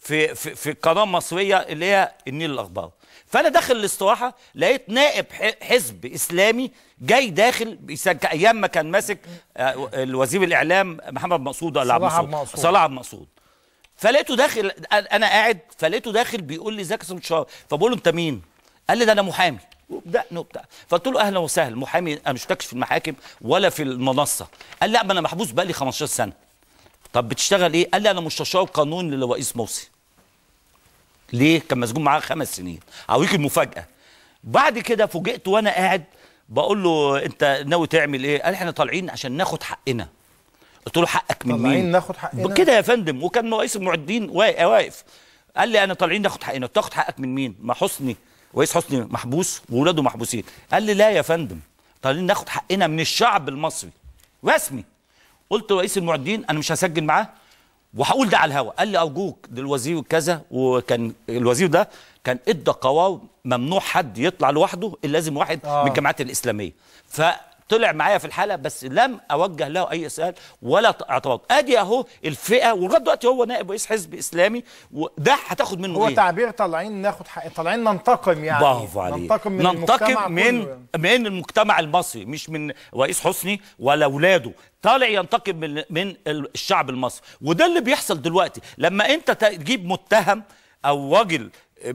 في في, في قناه مصريه اللي هي النيل الاخبار فانا داخل الاستراحه لقيت نائب حزب اسلامي جاي داخل ايام ما كان ماسك آه، الوزير الاعلام محمد مقصود ولا عبد المقصود صلاح عبد المقصود فلقيته داخل انا قاعد فلقيته داخل بيقول لي ازيك يا استاذ فبقول له انت مين؟ قال لي ده انا محامي وبدقني وبتاع فقلت له اهلا وسهلا محامي انا مش في المحاكم ولا في المنصه قال لا ما انا محبوس بقالي 15 سنه طب بتشتغل ايه قال لي انا مستشار قانون للرئيس مرسي ليه كان مسجون معاه خمس سنين اوريك المفاجاه بعد كده فوجئت وانا قاعد بقول له انت ناوي تعمل ايه قال احنا طالعين عشان ناخد حقنا قلت له حقك من مين طالعين ناخد حقنا كده يا فندم وكان رئيس المعدين واقف قال لي انا طالعين ناخد حقنا تاخد حقك من مين ما حسني رئيس حسني محبوس واولاده محبوسين قال لي لا يا فندم طالعين ناخد حقنا من الشعب المصري رسمي قلت رئيس المعدين انا مش هسجل معاه وهقول ده على الهوا قال لي ارجوك للوزير كذا وكان الوزير ده كان ادى قرار ممنوع حد يطلع لوحده الا لازم واحد آه. من الجماعات الاسلاميه ف طلع معايا في الحاله بس لم اوجه له اي سؤال ولا اعتراض ادي اهو الفئه ولغايه دلوقتي هو نائب رئيس حزب اسلامي وده هتاخد منه هو إيه؟ تعبير طالعين ناخد حق طالعين ننتقم يعني برافو عليك ننتقم من ننتقم من كله. يعني. من المجتمع المصري مش من رئيس حسني ولا اولاده طالع ينتقم من من الشعب المصري وده اللي بيحصل دلوقتي لما انت تجيب متهم او راجل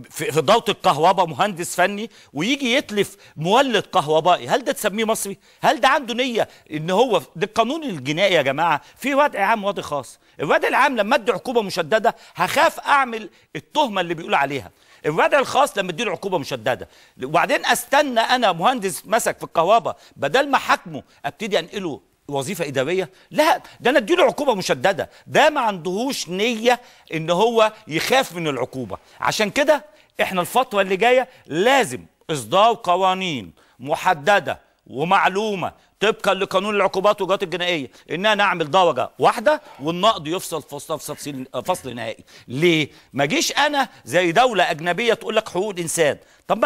في ضوط الكهرباء مهندس فني ويجي يتلف مولد كهربائي هل ده تسميه مصري هل ده عنده نيه ان هو ده القانون الجنائي يا جماعه في وضع عام وضع خاص الوضع العام لما ادي عقوبه مشدده هخاف اعمل التهمه اللي بيقول عليها الوضع الخاص لما له عقوبه مشدده وبعدين استنى انا مهندس مسك في الكهرباء بدل ما حاكمه ابتدي انقله وظيفه اداريه لا ده انا اديله عقوبه مشدده ده ما عندهوش نيه ان هو يخاف من العقوبه عشان كده احنا الفتره اللي جايه لازم اصدار قوانين محدده ومعلومه طبقا لقانون العقوبات والاجراءات الجنائيه ان انا اعمل درجه واحده والنقد يفصل فصل فصل, فصل نهائي ليه ما جيش انا زي دوله اجنبيه تقول لك حقوق الانسان طب